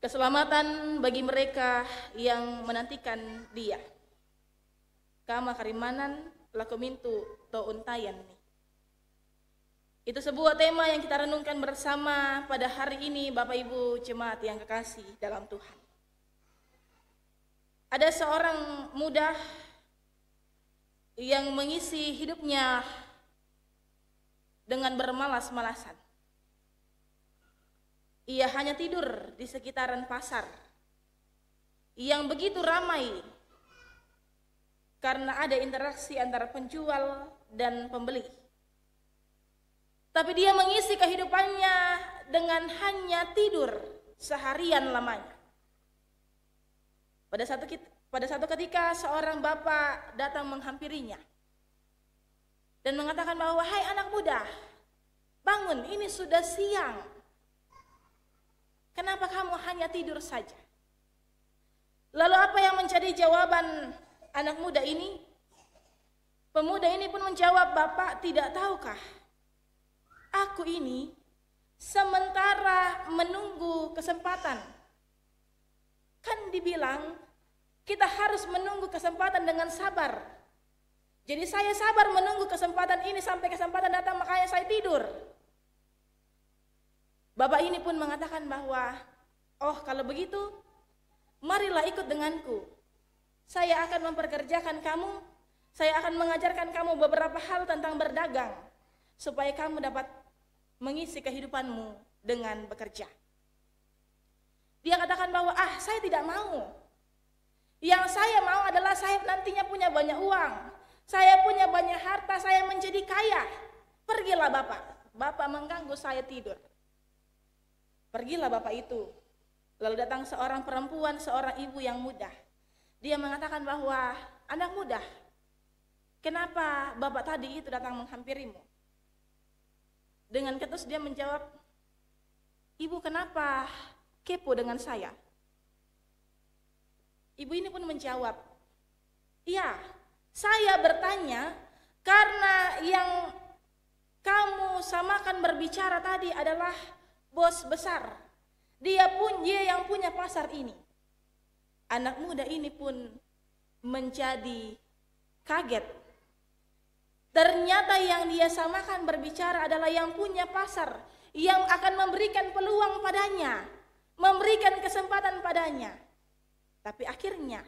keselamatan bagi mereka yang menantikan dia. Kama karimanan lakumintu untayan nih. Itu sebuah tema yang kita renungkan bersama pada hari ini Bapak Ibu jemaat yang kekasih dalam Tuhan. Ada seorang muda yang mengisi hidupnya dengan bermalas-malasan. Ia hanya tidur di sekitaran pasar yang begitu ramai karena ada interaksi antara penjual dan pembeli. Tapi dia mengisi kehidupannya dengan hanya tidur seharian lamanya. Pada satu pada satu ketika seorang bapak datang menghampirinya dan mengatakan bahwa hai anak muda, bangun ini sudah siang. Kenapa kamu hanya tidur saja? Lalu apa yang menjadi jawaban anak muda ini? Pemuda ini pun menjawab, Bapak tidak tahukah? Aku ini sementara menunggu kesempatan. Kan dibilang kita harus menunggu kesempatan dengan sabar. Jadi saya sabar menunggu kesempatan ini sampai kesempatan datang makanya saya tidur. Bapak ini pun mengatakan bahwa, oh kalau begitu, marilah ikut denganku. Saya akan memperkerjakan kamu, saya akan mengajarkan kamu beberapa hal tentang berdagang, supaya kamu dapat mengisi kehidupanmu dengan bekerja. Dia katakan bahwa, ah saya tidak mau. Yang saya mau adalah saya nantinya punya banyak uang. Saya punya banyak harta, saya menjadi kaya. Pergilah Bapak. Bapak mengganggu saya tidur. Pergilah bapak itu. Lalu datang seorang perempuan, seorang ibu yang muda. Dia mengatakan bahwa anak muda, kenapa bapak tadi itu datang menghampirimu? Dengan ketus dia menjawab, ibu kenapa kepo dengan saya? Ibu ini pun menjawab, iya saya bertanya karena yang kamu samakan berbicara tadi adalah bos besar. Dia pun dia yang punya pasar ini. Anak muda ini pun menjadi kaget. Ternyata yang dia samakan berbicara adalah yang punya pasar, yang akan memberikan peluang padanya, memberikan kesempatan padanya. Tapi akhirnya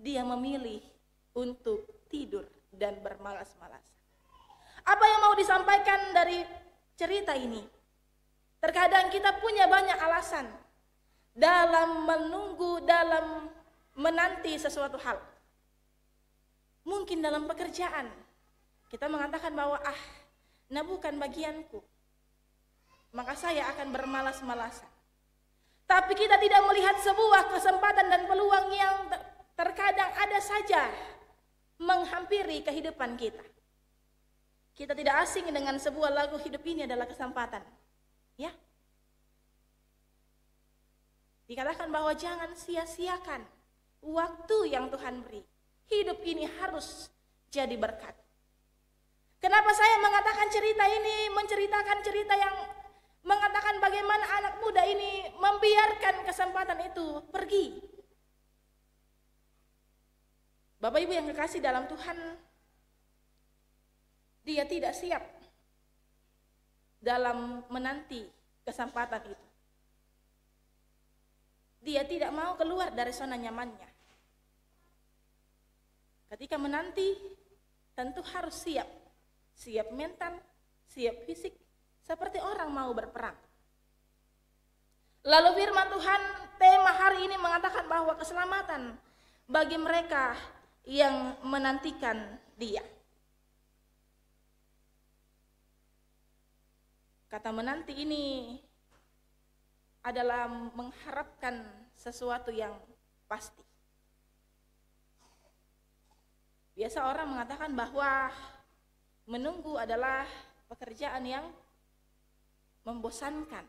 dia memilih untuk tidur dan bermalas malas Apa yang mau disampaikan dari cerita ini? Terkadang kita punya banyak alasan dalam menunggu, dalam menanti sesuatu hal. Mungkin dalam pekerjaan, kita mengatakan bahwa ah, nah bukan bagianku. Maka saya akan bermalas-malasan. Tapi kita tidak melihat sebuah kesempatan dan peluang yang terkadang ada saja menghampiri kehidupan kita. Kita tidak asing dengan sebuah lagu hidup ini adalah kesempatan Ya. Dikatakan bahwa jangan sia-siakan waktu yang Tuhan beri. Hidup ini harus jadi berkat. Kenapa saya mengatakan cerita ini, menceritakan cerita yang mengatakan bagaimana anak muda ini membiarkan kesempatan itu pergi. Bapak Ibu yang kekasih dalam Tuhan, dia tidak siap dalam menanti kesempatan itu. Dia tidak mau keluar dari zona nyamannya. Ketika menanti, tentu harus siap. Siap mental, siap fisik, seperti orang mau berperang. Lalu firman Tuhan tema hari ini mengatakan bahwa keselamatan bagi mereka yang menantikan dia. Kata menanti ini adalah mengharapkan sesuatu yang pasti. Biasa orang mengatakan bahwa menunggu adalah pekerjaan yang membosankan.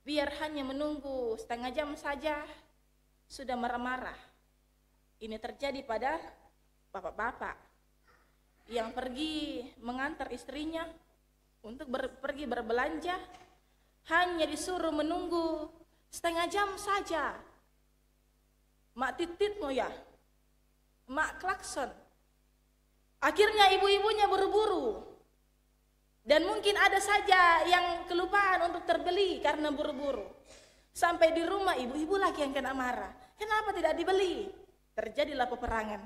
Biar hanya menunggu setengah jam saja sudah marah-marah. Ini terjadi pada bapak-bapak yang pergi mengantar istrinya untuk ber, pergi berbelanja hanya disuruh menunggu setengah jam saja. Mak tititmu ya, mak klakson. Akhirnya ibu-ibunya buru-buru. Dan mungkin ada saja yang kelupaan untuk terbeli karena buru-buru. Sampai di rumah ibu-ibu lagi yang kena marah. Kenapa tidak dibeli? Terjadilah peperangan.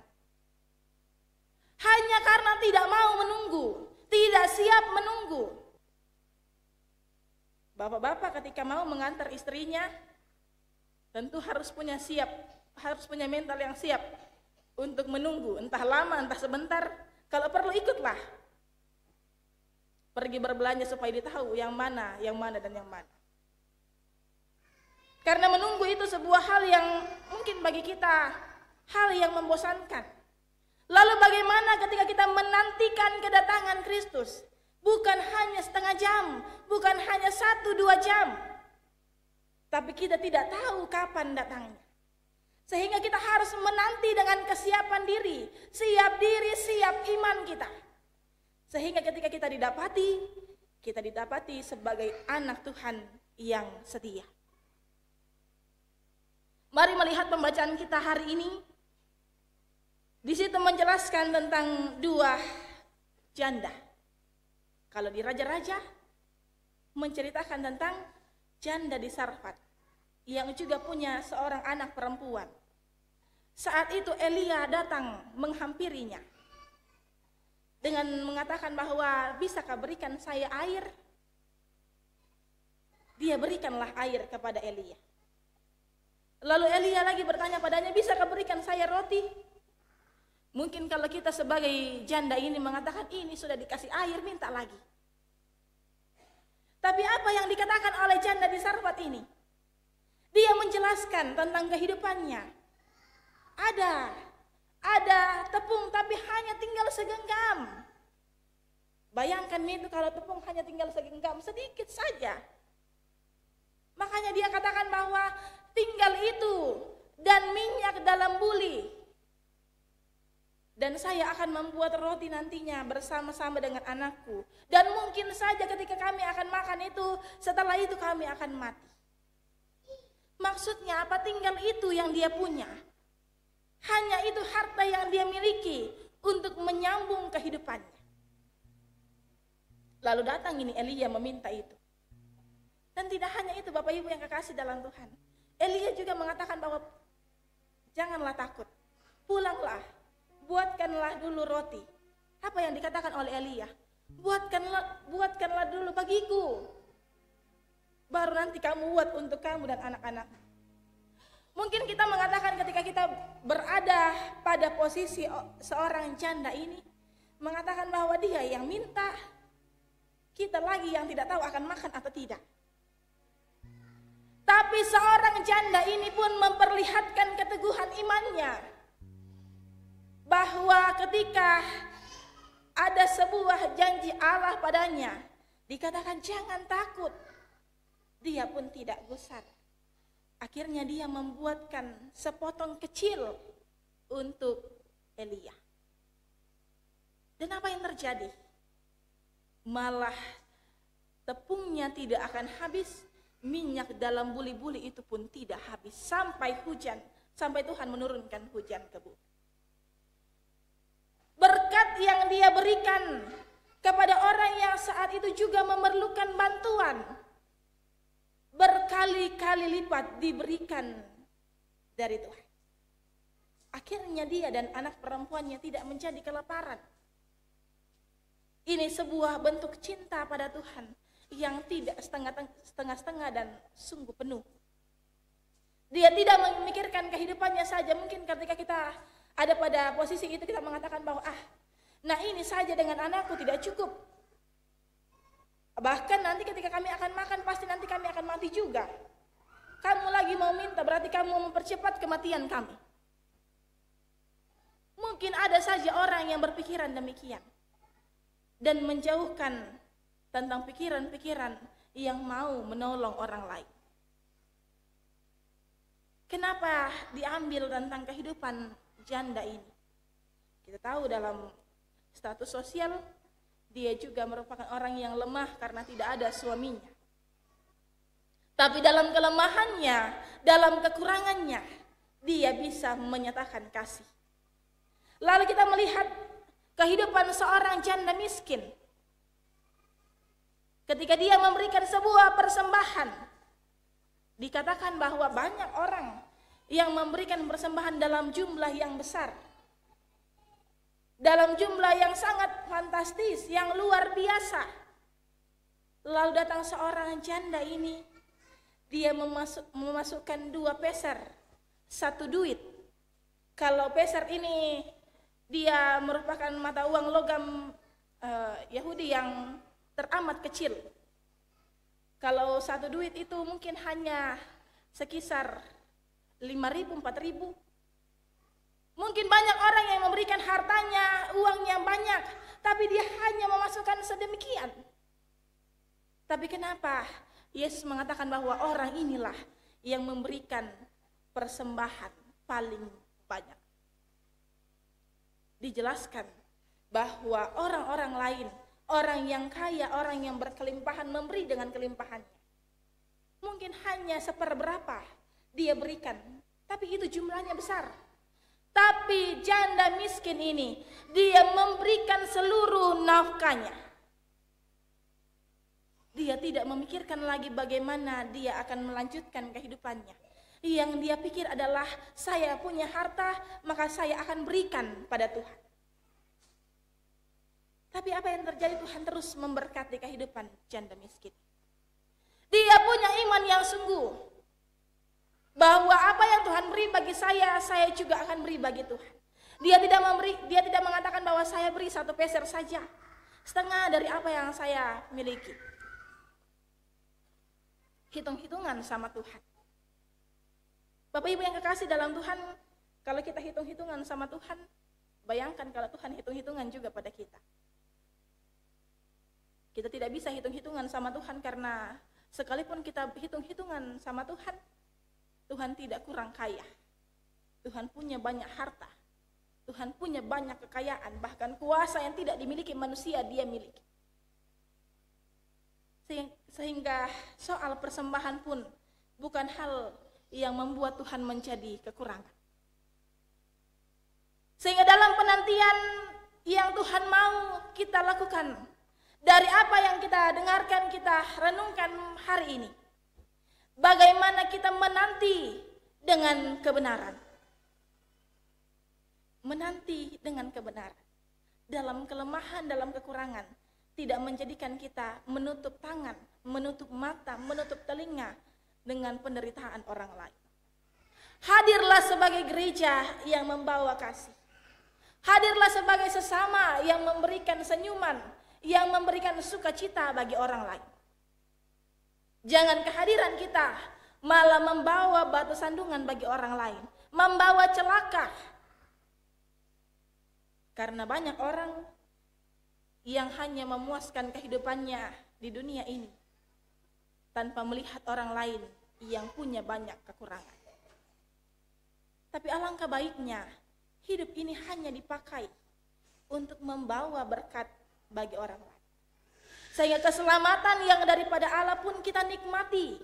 Hanya karena tidak mau menunggu tidak siap menunggu. Bapak-bapak ketika mau mengantar istrinya tentu harus punya siap, harus punya mental yang siap untuk menunggu, entah lama, entah sebentar, kalau perlu ikutlah. Pergi berbelanja supaya ditahu yang mana, yang mana dan yang mana. Karena menunggu itu sebuah hal yang mungkin bagi kita hal yang membosankan. Lalu bagaimana ketika kita menantikan kedatangan Kristus? Bukan hanya setengah jam, bukan hanya satu dua jam. Tapi kita tidak tahu kapan datangnya. Sehingga kita harus menanti dengan kesiapan diri, siap diri, siap iman kita. Sehingga ketika kita didapati, kita didapati sebagai anak Tuhan yang setia. Mari melihat pembacaan kita hari ini di situ menjelaskan tentang dua janda. Kalau di raja-raja menceritakan tentang janda di Sarfat yang juga punya seorang anak perempuan. Saat itu Elia datang menghampirinya dengan mengatakan bahwa bisakah berikan saya air? Dia berikanlah air kepada Elia. Lalu Elia lagi bertanya padanya, bisakah berikan saya roti? Mungkin kalau kita sebagai janda ini mengatakan ini sudah dikasih air minta lagi. Tapi apa yang dikatakan oleh janda di Sarfat ini? Dia menjelaskan tentang kehidupannya. Ada, ada tepung tapi hanya tinggal segenggam. Bayangkan itu kalau tepung hanya tinggal segenggam, sedikit saja. Makanya dia katakan bahwa tinggal itu dan minyak dalam buli dan saya akan membuat roti nantinya bersama-sama dengan anakku. Dan mungkin saja ketika kami akan makan itu, setelah itu kami akan mati. Maksudnya apa tinggal itu yang dia punya? Hanya itu harta yang dia miliki untuk menyambung kehidupannya. Lalu datang ini Elia meminta itu. Dan tidak hanya itu Bapak Ibu yang kekasih dalam Tuhan. Elia juga mengatakan bahwa janganlah takut. Pulanglah buatkanlah dulu roti. Apa yang dikatakan oleh Elia? Buatkanlah, buatkanlah dulu bagiku. Baru nanti kamu buat untuk kamu dan anak-anak. Mungkin kita mengatakan ketika kita berada pada posisi seorang canda ini, mengatakan bahwa dia yang minta, kita lagi yang tidak tahu akan makan atau tidak. Tapi seorang janda ini pun memperlihatkan keteguhan imannya ketika ada sebuah janji Allah padanya. Dikatakan jangan takut. Dia pun tidak gusar. Akhirnya dia membuatkan sepotong kecil untuk Elia. Dan apa yang terjadi? Malah tepungnya tidak akan habis, minyak dalam buli-buli itu pun tidak habis sampai hujan, sampai Tuhan menurunkan hujan ke bumi berkat yang dia berikan kepada orang yang saat itu juga memerlukan bantuan berkali-kali lipat diberikan dari Tuhan. Akhirnya dia dan anak perempuannya tidak menjadi kelaparan. Ini sebuah bentuk cinta pada Tuhan yang tidak setengah-setengah dan sungguh penuh. Dia tidak memikirkan kehidupannya saja, mungkin ketika kita ada pada posisi itu kita mengatakan bahwa ah, nah ini saja dengan anakku tidak cukup. Bahkan nanti ketika kami akan makan pasti nanti kami akan mati juga. Kamu lagi mau minta berarti kamu mempercepat kematian kami. Mungkin ada saja orang yang berpikiran demikian dan menjauhkan tentang pikiran-pikiran yang mau menolong orang lain. Kenapa diambil tentang kehidupan janda ini. Kita tahu dalam status sosial dia juga merupakan orang yang lemah karena tidak ada suaminya. Tapi dalam kelemahannya, dalam kekurangannya, dia bisa menyatakan kasih. Lalu kita melihat kehidupan seorang janda miskin. Ketika dia memberikan sebuah persembahan, dikatakan bahwa banyak orang yang memberikan persembahan dalam jumlah yang besar dalam jumlah yang sangat fantastis, yang luar biasa. Lalu datang seorang janda ini, dia memasuk, memasukkan dua peser, satu duit. Kalau peser ini dia merupakan mata uang logam uh, Yahudi yang teramat kecil. Kalau satu duit itu mungkin hanya sekisar lima ribu empat ribu Mungkin banyak orang yang memberikan hartanya, uangnya banyak, tapi dia hanya memasukkan sedemikian. Tapi kenapa? Yesus mengatakan bahwa orang inilah yang memberikan persembahan paling banyak. Dijelaskan bahwa orang-orang lain, orang yang kaya, orang yang berkelimpahan memberi dengan kelimpahannya. Mungkin hanya seperberapa dia berikan tapi itu jumlahnya besar. Tapi janda miskin ini, dia memberikan seluruh nafkahnya. Dia tidak memikirkan lagi bagaimana dia akan melanjutkan kehidupannya. Yang dia pikir adalah saya punya harta, maka saya akan berikan pada Tuhan. Tapi apa yang terjadi Tuhan terus memberkati kehidupan janda miskin. Dia punya iman yang sungguh, bahwa apa yang Tuhan beri bagi saya, saya juga akan beri bagi Tuhan. Dia tidak memberi, dia tidak mengatakan bahwa saya beri satu peser saja, setengah dari apa yang saya miliki. Hitung-hitungan sama Tuhan. Bapak Ibu yang kekasih dalam Tuhan, kalau kita hitung-hitungan sama Tuhan, bayangkan kalau Tuhan hitung-hitungan juga pada kita. Kita tidak bisa hitung-hitungan sama Tuhan karena sekalipun kita hitung-hitungan sama Tuhan, Tuhan tidak kurang kaya. Tuhan punya banyak harta. Tuhan punya banyak kekayaan, bahkan kuasa yang tidak dimiliki manusia dia miliki. Sehingga soal persembahan pun bukan hal yang membuat Tuhan menjadi kekurangan. Sehingga dalam penantian yang Tuhan mau kita lakukan, dari apa yang kita dengarkan, kita renungkan hari ini, bagaimana kita menanti dengan kebenaran. Menanti dengan kebenaran. Dalam kelemahan, dalam kekurangan, tidak menjadikan kita menutup tangan, menutup mata, menutup telinga dengan penderitaan orang lain. Hadirlah sebagai gereja yang membawa kasih. Hadirlah sebagai sesama yang memberikan senyuman, yang memberikan sukacita bagi orang lain. Jangan kehadiran kita malah membawa batu sandungan bagi orang lain, membawa celaka. Karena banyak orang yang hanya memuaskan kehidupannya di dunia ini tanpa melihat orang lain yang punya banyak kekurangan. Tapi alangkah baiknya hidup ini hanya dipakai untuk membawa berkat bagi orang lain. Sehingga keselamatan yang daripada Allah pun kita nikmati.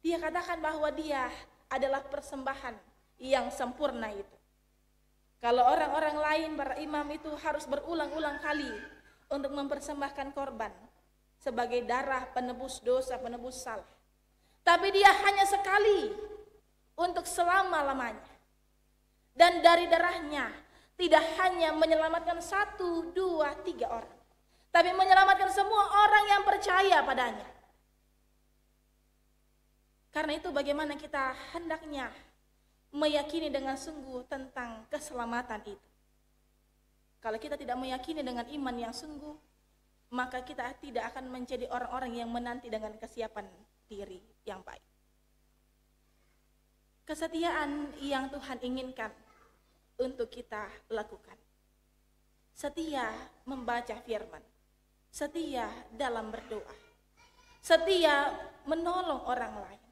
Dia katakan bahwa dia adalah persembahan yang sempurna itu. Kalau orang-orang lain para imam itu harus berulang-ulang kali untuk mempersembahkan korban sebagai darah penebus dosa, penebus salah. Tapi dia hanya sekali untuk selama-lamanya. Dan dari darahnya tidak hanya menyelamatkan satu, dua, tiga orang tapi menyelamatkan semua orang yang percaya padanya. Karena itu bagaimana kita hendaknya meyakini dengan sungguh tentang keselamatan itu. Kalau kita tidak meyakini dengan iman yang sungguh, maka kita tidak akan menjadi orang-orang yang menanti dengan kesiapan diri yang baik. Kesetiaan yang Tuhan inginkan untuk kita lakukan. Setia membaca firman setia dalam berdoa, setia menolong orang lain,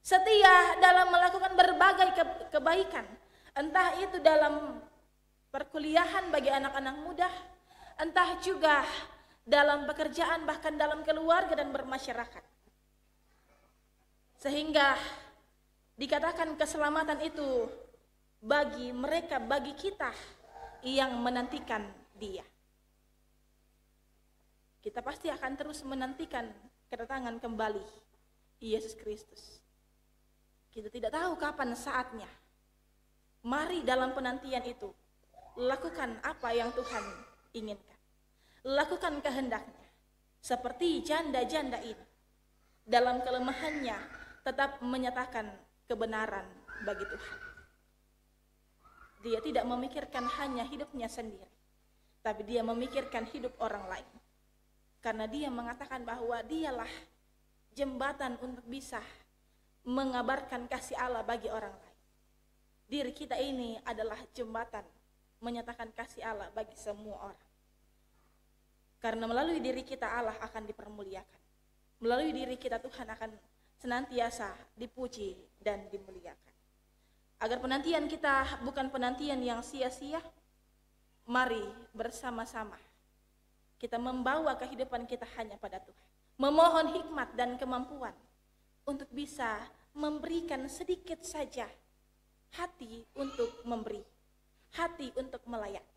setia dalam melakukan berbagai kebaikan, entah itu dalam perkuliahan bagi anak-anak muda, entah juga dalam pekerjaan, bahkan dalam keluarga dan bermasyarakat. Sehingga dikatakan keselamatan itu bagi mereka, bagi kita yang menantikan dia kita pasti akan terus menantikan kedatangan kembali Yesus Kristus. Kita tidak tahu kapan saatnya. Mari dalam penantian itu lakukan apa yang Tuhan inginkan. Lakukan kehendaknya. Seperti janda-janda ini dalam kelemahannya tetap menyatakan kebenaran bagi Tuhan. Dia tidak memikirkan hanya hidupnya sendiri, tapi dia memikirkan hidup orang lain karena dia mengatakan bahwa dialah jembatan untuk bisa mengabarkan kasih Allah bagi orang lain. Diri kita ini adalah jembatan menyatakan kasih Allah bagi semua orang. Karena melalui diri kita Allah akan dipermuliakan. Melalui diri kita Tuhan akan senantiasa dipuji dan dimuliakan. Agar penantian kita bukan penantian yang sia-sia, mari bersama-sama kita membawa kehidupan kita hanya pada Tuhan. Memohon hikmat dan kemampuan untuk bisa memberikan sedikit saja hati untuk memberi, hati untuk melayani.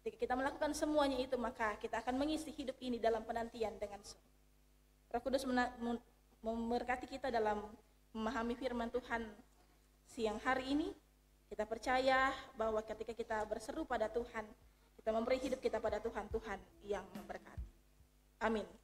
Ketika kita melakukan semuanya itu, maka kita akan mengisi hidup ini dalam penantian dengan sungguh. Roh Kudus memberkati kita dalam memahami firman Tuhan siang hari ini. Kita percaya bahwa ketika kita berseru pada Tuhan, kita memberi hidup kita pada Tuhan, Tuhan yang memberkati. Amin.